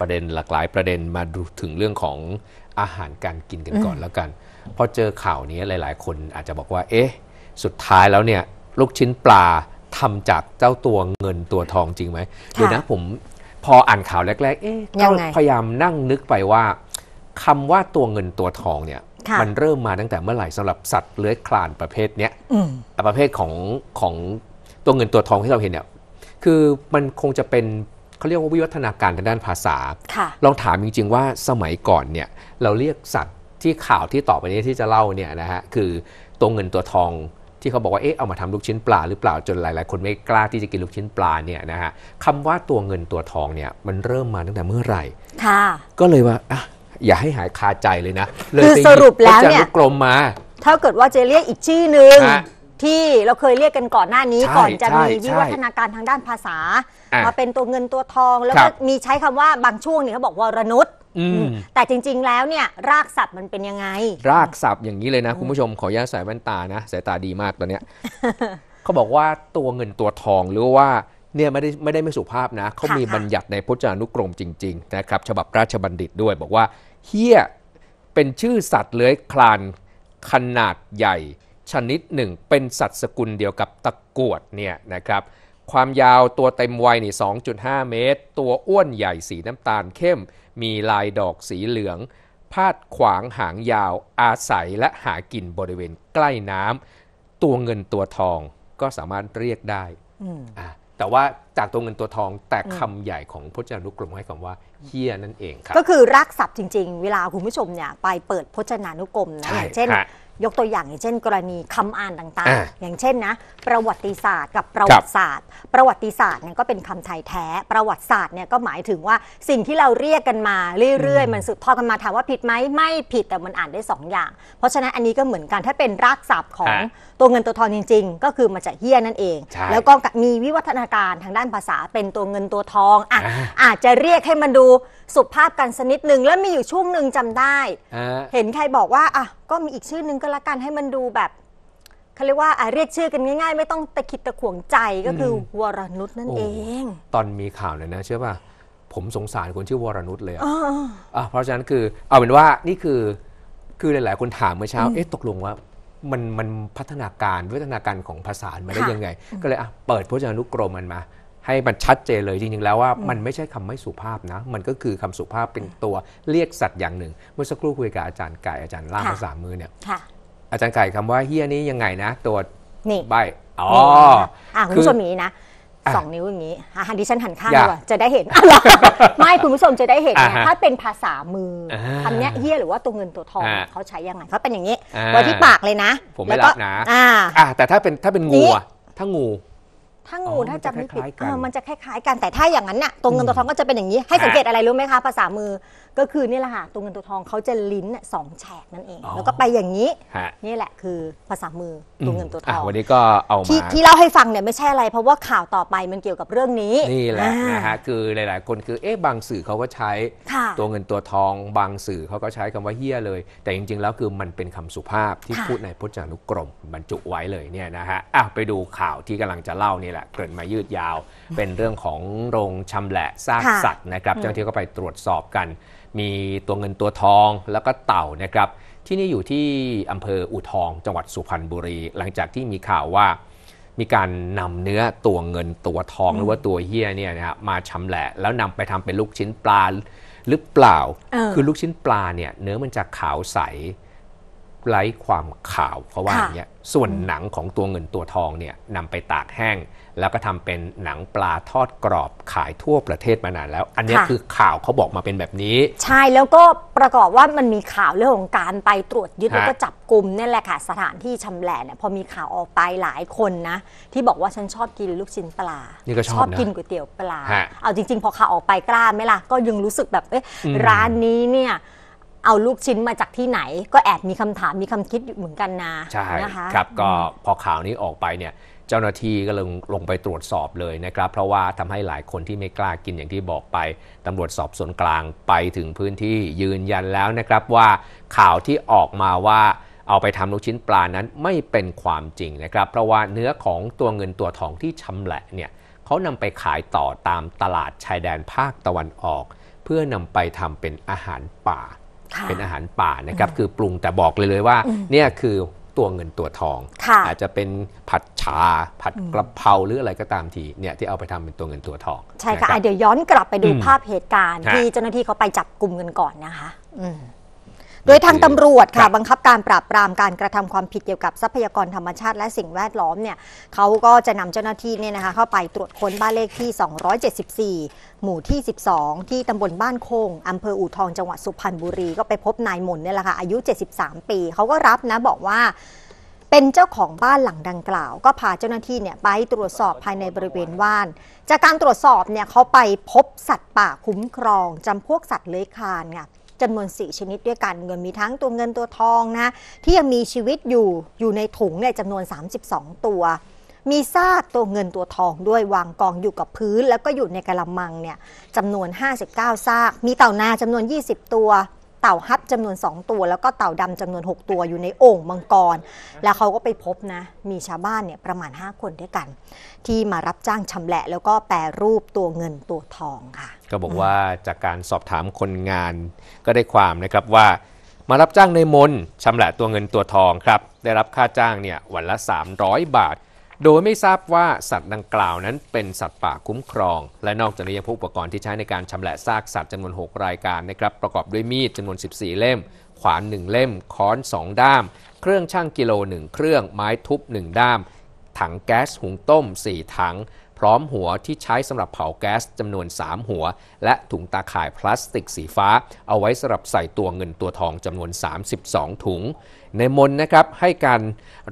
ประเด็นหลากหลายประเด็นมาดูถึงเรื่องของอาหารการกินกันก่อนแล้วกัน พอเจอข่าวนี้ หลาย ๆ คนอาจจะบอกว่า เอ๊ะสุดท้ายแล้วเนี่ย ลูกชิ้นปลาทำจากเจ้าตัวเงินตัวทองจริงไหมเดี๋ยวนะผม พออ่านข่าวแรก ๆ เอ๊ะก็พยายามนั่งนึกไปว่า คำว่าตัวเงินตัวทองเนี่ย มันเริ่มมาตั้งแต่เมื่อไหร่สำหรับสัตว์เลื้อยคลานประเภทเนี้ยประเภทของของตัวเงินตัวทองที่เราเห็นเนี่ยคือมันคงจะเป็นเขาเรียกว่าวิวัฒนาการทางด้านภาษา ลองถามจริง ๆว่าสมัยก่อนเนี่ยเราเรียกสัตว์ที่ข่าวที่ต่อไปนี้ที่จะเล่าเนี่ยนะฮะคือตัวเงินตัวทองที่เขาบอกว่าเอ๊ะเอามาทำลูกชิ้นปลาหรือเปล่าจนหลายๆ คนไม่กล้าที่จะกินลูกชิ้นปลาเนี่ยนะฮะคำว่าตัวเงินตัวทองเนี่ยมันเริ่มมาตั้งแต่เมื่อไหร่ค่ะก็เลยว่าอ่ะอย่าให้หายคาใจเลยนะเลยสรุปแล้วเนี่ยกลมมาถ้าเกิดว่าจะเรียกอีกชื่อหนึ่งที่เราเคยเรียกกันก่อนหน้านี้ก่อนจะมีวิวัฒนาการทางด้านภาษามาเป็นตัวเงินตัวทองแล้วก็มีใช้คำว่าบางช่วงเนี่ยเขาบอกวรนุษย์แต่จริงๆ แล้วเนี่ยรากศัพท์มันเป็นยังไง รากศัพท์อย่างนี้เลยนะคุณผู้ชมขออนุญาตสายแว่นตานะสายตาดีมากตอนเนี้ยเขาบอกว่าตัวเงินตัวทองหรือว่าเนี่ยไม่ได้ไม่ได้ไม่สุภาพนะเขามีบัญญัติในพจนานุกรมจริงๆนะครับ ฉบับราชบัณฑิตด้วย บอกว่าเฮี้ยเป็นชื่อสัตว์เลื้อยคลานขนาดใหญ่ชนิดหนึ่งเป็นสัตว์สกุลเดียวกับตะกวดเนี่ยนะครับความยาวตัวเต็มวัยนี่2.5 เมตร ตัวอ้วนใหญ่สีน้ำตาลเข้ม มีลายดอกสีเหลือง พาดขวางหางยาวอาศัยและหากินบริเวณใกล้น้ำตัวเงินตัวทองก็สามารถเรียกได้ แต่ว่าจากตัวเงินตัวทอง แต่คำใหญ่ของพจนานุกรมให้คำว่าเฮียนั่นเองครับ ก็คือรักศัพท์จริงๆ เวลาคุณผู้ชมเนี่ยไปเปิดพจนานุกรมนะอย่างเช่นยกตัวอย่างอย่างเช่นกรณีคำอ่านต่างๆ อย่างเช่นนะประวัติศาสตร์กับประวัติศาสตร์ ประวัติศาสตร์เนี่ยก็เป็นคำไทยแท้ประวัติศาสตร์เนี่ยก็หมายถึงว่าสิ่งที่เราเรียกกันมาเรื่อยๆ มันสืบทอดกันมาถามว่าผิดไหมไม่ผิดแต่มันอ่านได้สองอย่าง เพราะฉะนั้นอันนี้ก็เหมือนกัน ถ้าเป็นรากศัพท์ของอตัวเงินตัวทองจริง ๆ ก็คือมาจากเฮี้ยนั่นเองแล้วก็มีวิวัฒนาการทางด้านภาษาเป็นตัวเงินตัวทองอ่ะอาจจะเรียกให้มันดูสุภาพกันสักนิดหนึ่งแล้วมีอยู่ช่วงหนึ่งจำได้ เห็นใครบอกว่าอ่ะก็มีอีกชื่อนึงก็แล้วกันให้มันดูแบบเขาเรียกว่าอ่เรียกชื่อกันง่าย ๆไม่ต้องตะคิดตะขวงใจก็คืออวรนุชนั่นเอง ตอนมีข่าวเนี่ยนะเชื่อป่ะผมสงสารคนชื่อวรนุชเลยออ่ะเพราะฉะนั้นคือเอาเป็นว่านี่คือคือหลาย ๆคนถามเมื่อเช้าเอ๊ะตกลงว่า มันมันพัฒนาการวิวัฒนาการของภาษาไมาได้ยังไงก็เลยอ่ะเปิดพจนานุกรมมันมาให้มันชัดเจนเลยจริงๆ แล้วว่ามันไม่ใช่คำไม่สุภาพนะมันก็คือคำสุภาพเป็นตัวเรียกสัตว์อย่างหนึ่ง เมื่อสักครู่คุยกับอาจารย์ไก่อาจารย์ล่ามภาษามือเนี่ยอาจารย์ไก่คำว่าเฮียนี้ยังไงนะ ตัวนี่ใบอ๋อคุณผู้ชมนี้นะสองนิ้วอย่างนี้หันดิฉันหันข้างด้วยจะได้เห็น ไม่คุณผู้ชมจะได้เห็นถ้าเป็นภาษามือคำนี้เฮี้ยหรือว่าตัวเงินตัวทองเขาใช้ยังไงเขาเป็นอย่างนี้ไว้ที่ปากเลยนะ ผมไม่รับนะแต่ถ้าเป็นถ้าเป็นงูถ้างูถ้างูถ้าจำไม่ผิด มันจะคล้ายๆกัน แต่ถ้าอย่างนั้นน่ะตัวเงินตัวทองก็จะเป็นอย่างนี้ ให้สังเกตอะไรรู้ไหมคะ ภาษามือก็คือนี่แหละค่ะตัวเงินตัวทองเขาจะลิ้นสองแฉกนั่นเองอแล้วก็ไปอย่างนี้นี่แหละคือภาษามือตัวเงินตัวทองอวันนี้ก็เอามาที่ที่เล่าให้ฟังเนี่ยไม่ใช่อะไรเพราะว่าข่าวต่อไปมันเกี่ยวกับเรื่องนี้นี่แหละนะฮะคือหลายๆคนคือเอ๊ะบางสื่อเขาก็ใช้ ตัวเงินตัวทองบางสื่อเขาก็ใช้คำว่าเฮี้ยเลย แต่จริงๆแล้วคือมันเป็นคำสุภาพที่พูดในพจนานุกรมบรรจุไว้เลยเนี่ยนะฮะอาะไปดูข่าวที่กำลังจะเล่านี่แหละเกิดมายืดยาวเป็นเรื่องของโรงชำแหละซากสัตว์นะครับเจ้าหน้าที่ก็ไปตรวจสอบกันมีตัวเงินตัวทองแล้วก็เต่านะครับที่นี่อยู่ที่อำเภออู่ทองจังหวัดสุพรรณบุรีหลังจากที่มีข่าวว่ามีการนำเนื้อตัวเงินตัวทอง หรือว่าตัวเฮี้ยเนี่ยนะมาชำแหละ แล้วนำไปทำเป็นลูกชิ้นปลา หรือเปล่า คือลูกชิ้นปลาเนี่ยเนื้อมันจะขาวใสไร้ความขาว เพราะว่าอย่างเงี้ยส่วนหนังของตัวเงินตัวทองเนี่ยนำไปตากแห้งแล้วก็ทำเป็นหนังปลาทอดกรอบขายทั่วประเทศมานานแล้ว อันนี้คือข่าวเขาบอกมาเป็นแบบนี้ ใช่ แล้วก็ประกอบว่ามันมีข่าวเรื่องของการไปตรวจยึดแล้วก็จับกลุ่มนี่แหละค่ะสถานที่ชำแหละเนี่ยพอมีข่าวออกไปหลายคนนะที่บอกว่าฉันชอบกินลูกชิ้นปลา ก็ชอบชอบกินก๋วยเตี๋ยวปลา เอาจริงๆ พอข่าวออกไปกล้าไหมล่ะก็ยังรู้สึกแบบเอ๊ะร้านนี้เนี่ยเอาลูกชิ้นมาจากที่ไหน ก็แอบมีคำถามมีคำคิดอยู่เหมือนกันนะใช่นะคะครับก็พอข่าวนี้ออกไปเนี่ยจ้าหน้าที่ก็ลงลงไปตรวจสอบเลยนะครับเพราะว่าทำให้หลายคนที่ไม่กล้ากินอย่างที่บอกไปตำรวจสอบสวนกลางไปถึงพื้นที่ยืนยันแล้วนะครับว่าข่าวที่ออกมาว่าเอาไปทำลูกชิ้นปลานั้นไม่เป็นความจริงนะครับ เพราะว่าเนื้อของตัวเงินตัวทองที่ชำแหละเนี่ยเขานำไปขายต่อตามตลาดชายแดนภาคตะวันออก เพื่อนำไปทำเป็นอาหารป่า เป็นอาหารป่านะครับคือปรุงแต่บอกเลยเลยว่าเนี่ยคือตัวเงินตัวทอง อาจจะเป็นผัดชาผัดกระเพราหรืออะไรก็ตามทีเนี่ยที่เอาไปทำเป็นตัวเงินตัวทองใช่ค่ะเดี๋ยวย้อนกลับไปดูภาพเหตุการณ์ ที่เจ้าหน้าที่เขาไปจับกลุ่มเงินก่อนนะคะโดยทางตำรวจค่ะบังคับการปราบปรามการกระทำความผิดเกี่ยวกับทรัพยากรธรรมชาติและสิ่งแวดล้อมเนี่ยเขาก็จะนำเจ้าหน้าที่เนี่ยนะคะ เข้าไปตรวจค้นบ้านเลขที่ 274 หมู่ที่ 12 ที่ตำบลบ้านโคงอำเภออู่ทองจังหวัดสุพรรณบุรี ก็ไปพบนายมนเนี่ยแหละค่ะอายุ 73 ปี เขาก็รับนะบอกว่าเป็นเจ้าของบ้านหลังดังกล่าว ก็พาเจ้าหน้าที่เนี่ยไปตรวจสอบภายในบริเวณว่าน จากการตรวจสอบเนี่ยเขาไปพบสัตว์ป่าคุ้มครองจำพวกสัตว์เลื้อยคลานไ่จำนวน4ชนิดด้วยกัน เงินมีทั้งตัวเงินตัวทองนะที่ยังมีชีวิตอยู่อยู่ในถุงเนี่ยจำนวน 32 ตัว มีซากตัวเงินตัวทองด้วยวางกองอยู่กับพื้นแล้วก็อยู่ในกระมังเนี่ยจำนวน 59ซากมีเต่านาจำนวน 20 ตัวเต่าฮับจำนวน 2 ตัวแล้วก็เต่าดำจำนวน 6 ตัวอยู่ในโอ่งมังกร แล้วเขาก็ไปพบนะ มีชาวบ้านเนี่ยประมาณ 5 คนด้วยกัน ที่มารับจ้างชำแหละแล้วก็แปรรูปตัวเงินตัวทองค่ะก็บอกว่าจากการสอบถามคนงานก็ได้ความนะครับว่ามารับจ้างในมนชำแหละตัวเงินตัวทองครับได้รับค่าจ้างเนี่ยวันละ 300 บาทโดยไม่ทราบว่าสัตว์ดังกล่าวนั้นเป็นสัตว์ป่าคุ้มครอง และนอกจากนี้ยังพบอุปกรณ์ที่ใช้ในการชำแหละซากสัตว์จำนวน 6 รายการนะครับ ประกอบด้วยมีดจำนวน 14 เล่ม ขวาน 1 เล่ม ค้อน 2 ด้าม เครื่องช่างกิโล 1 เครื่องไม้ทุบ 1 ด้าม ถังแก๊สหุงต้ม4ถังพร้อมหัวที่ใช้สำหรับเผาแก๊สจำนวน 3 หัว และถุงตาข่ายพลาสติกสีฟ้า เอาไว้สำหรับใส่ตัวเงินตัวทองจำนวน 32 ถุง ในมนนะครับให้การ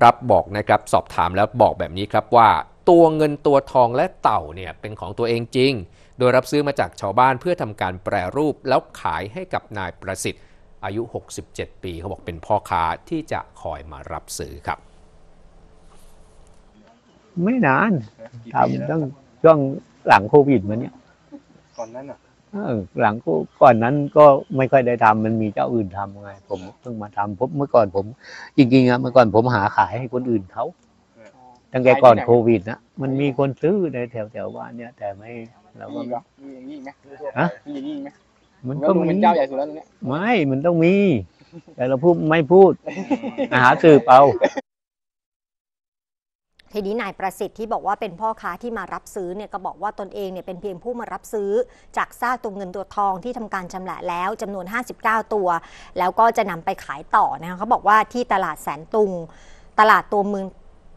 รับบอกนะครับสอบถามแล้วบอกแบบนี้ครับว่าตัวเงินตัวทองและเต่าเนี่ยเป็นของตัวเองจริง โดยรับซื้อมาจากชาวบ้านเพื่อทำการแปรรูปแล้วขายให้กับนายประสิทธิ์ อายุ 67 ปีเขาบอกเป็นพ่อค้าที่จะคอยมารับซื้อครับไม่นานทำตั้งช่วงหลังโควิดมาเนี่ยก่อนนั้นอ่ะหลังก่อนนั้นก็ไม่ค่อยได้ทำมันมีเจ้าอื่นทำไง ผมเพิ่งมาทำผมเมื่อก่อนผมจริงๆอะเมื่อก่อนผมหาขายให้คนอื่นเขาตั้งแต่ก่อนโควิดนะมันมีคนซื้อในแถวแถวบ้านเนี่ย แต่ไม่เราก็มีอย่างนี้ไหมฮะมีอย่างนี้ไหมมันมีเจ้าใหญ่สุดแล้วเนี่ยไม่มันต้องมี แต่เราพูดไม่พูด หาสืบเอาทีนี้นายประสิทธิ์ที่บอกว่าเป็นพ่อค้าที่มารับซื้อเนี่ยก็บอกว่าตนเองเนี่ยเป็นเพียงผู้มารับซื้อจากซากตัวเงินตัวทองที่ทำการชำระแล้ว จำนวน 59 ตัว แล้วก็จะนำไปขายต่อนะคะเขาบอกว่าที่ตลาดแสนตุงตลาดตัวเมือง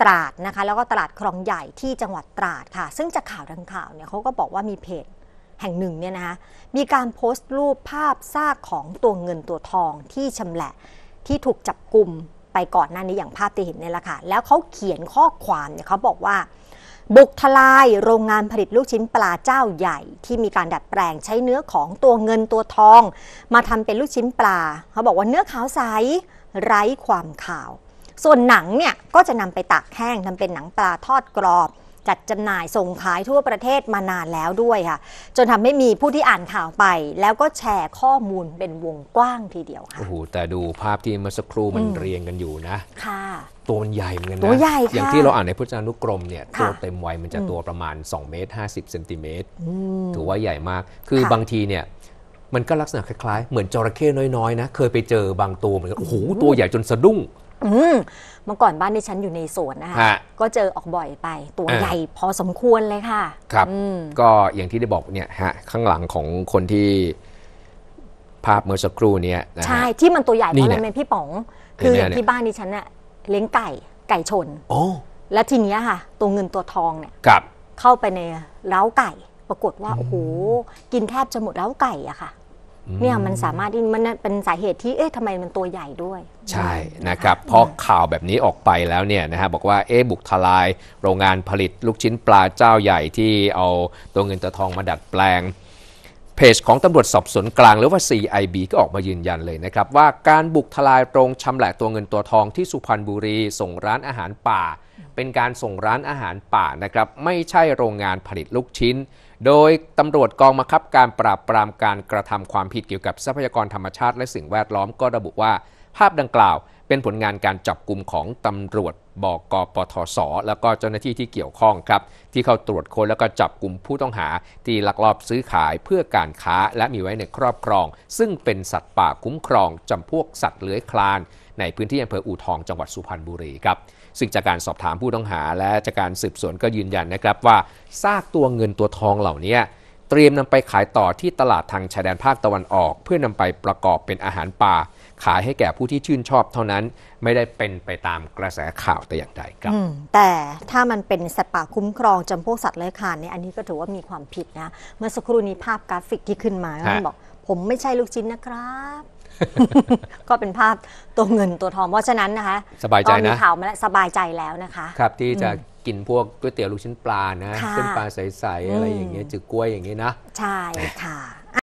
ตราดนะคะแล้วก็ตลาดคลองใหญ่ที่จังหวัดตราดค่ะ ซึ่งจากข่าวดังข่าวเนี่ยเขาก็บอกว่ามีเพจแห่งหนึ่งเนี่ยนะคะมีการโพสต์รูปภาพซากของตัวเงินตัวทองที่ชำแหละที่ถูกจับกลุ่มไปก่อนหน้านี้อย่างภาพที่เห็นนี่แหละค่ะ แล้วเขาเขียนข้อความเนี่ยเขาบอกว่า บุกทลายโรงงานผลิตลูกชิ้นปลาเจ้าใหญ่ ที่มีการดัดแปลงใช้เนื้อของตัวเงินตัวทอง มาทำเป็นลูกชิ้นปลาเขาบอกว่าเนื้อขาวใสไร้ความขาว ส่วนหนังเนี่ยก็จะนำไปตากแห้งทำเป็นหนังปลาทอดกรอบจัดจำหน่ายส่งขายทั่วประเทศมานานแล้วด้วยค่ะ จนทำให้มีผู้ที่อ่านข่าวไป แล้วก็แชร์ข้อมูลเป็นวงกว้างทีเดียวค่ะ โอ้โห แต่ดูภาพที่เมื่อสักครู่มันเรียงกันอยู่นะ ค่ะ ตัวมันใหญ่เหมือนกันนะตัวใหญ่ค่ะ อย่างที่เราอ่านในพจนานุกรมเนี่ยตัวเต็มวัยมันจะตัวประมาณ2เมตร50เซนติเมตรถือว่าใหญ่มาก คือบางทีเนี่ยมันก็ลักษณะคล้ายๆเหมือนจระเข้น้อยๆนะเคยไปเจอบางตัวเหมือนกันโอ้โหตัวใหญ่จนสะดุ้งเมื่อก่อนบ้านที่ฉันอยู่ในสวนนะคะก็เจอออกบ่อยไปตัวใหญ่พอสมควรเลยค่ะ ครับก็อย่างที่ได้บอกเนี่ยฮะข้างหลังของคนที่ภาพเมื่อสักครู่เนี่ยใช่ที่มันตัวใหญ่เพราะมัเนเป็นยพี่ป๋อง คืออย่างที่บ้านในฉันเน่ะ เลี้ยงไก่ ไก่ชนโอ้และทีเนี้ยค่ะ ตัวเงินตัวทองเนี่ยครับเข้าไปในเล้าไก่ ปรากฏว่าโอ้โหกินแทบจะหมดเล้าไก่อะค่ะเนี่ยมันสามารถที่มันเป็นสาเหตุที่เอ๊ะทำไมมันตัวใหญ่ด้วย ใช่นะครับพอข่าวแบบนี้ออกไปแล้วเนี่ยนะฮะบอกว่าเอ๊ะบุกทลายโรงงานผลิตลูกชิ้นปลาเจ้าใหญ่ที่เอาตัวเงินตัวทองมาดัดแปลง เพจของตำรวจสอบสวนกลางหรือว่า CIB ก็ออกมายืนยันเลยนะครับว่าการบุกทลายโรงชำแหละตัวเงินตัวทองที่สุพรรณบุรีส่งร้านอาหารป่า เป็นการส่งร้านอาหารป่านะครับไม่ใช่โรงงานผลิตลูกชิ้นโดยตำรวจกองบังคับการปราบปรามการกระทำความผิดเกี่ยวกับทรัพยากรธรรมชาติและสิ่งแวดล้อมก็ระบุว่า ภาพดังกล่าวเป็นผลงานการจับกลุ่มของตำรวจ บกปทศแล้วก็เจ้าหน้าที่ที่เกี่ยวข้องครับที่เข้าตรวจค้นแล้วก็จับกลุ่มผู้ต้องหา ที่ลักลอบซื้อขายเพื่อการค้าและมีไว้ในครอบครอง ซึ่งเป็นสัตว์ป่าคุ้มครองจำพวกสัตว์เลื้อยคลานในพื้นที่อำเภออู่ทองจังหวัดสุพรรณบุรีครับซึ่งจากการสอบถามผู้ต้องหา และจากการสืบสวนก็ยืนยันนะครับว่าซากตัวเงินตัวทองเหล่านี้เตรียมนำไปขายต่อที่ตลาดทางชายแดนภาคตะวันออก เพื่อนำไปประกอบเป็นอาหารป่าขายให้แก่ผู้ที่ชื่นชอบเท่านั้น ไม่ได้เป็นไปตามกระแสข่าวแต่อย่างใดครับแต่ถ้ามันเป็นสัตว์ป่าคุ้มครองจำพวกสัตว์เลื้อยคลานเนี่ยอันนี้ก็ถือว่ามีความผิดนะ เมื่อสักครู่นี้ภาพกราฟิกที่ขึ้นมามันบอกผมไม่ใช่ลูกจิ้นนะครับก็เป็นภาพตัวเงินตัวทองเพราะฉะนั้นนะคะ สบายใจนะมีข่าวมาแล้ว สบายใจแล้วนะคะ ครับที่จะกินพวกก๋วยเตี๋ยวลูกชิ้นปลานะเป้นปลาใสๆอะไรอย่างเงี้ยจืดกล้วยอย่างเงี้ยนะ ใช่ค่ะ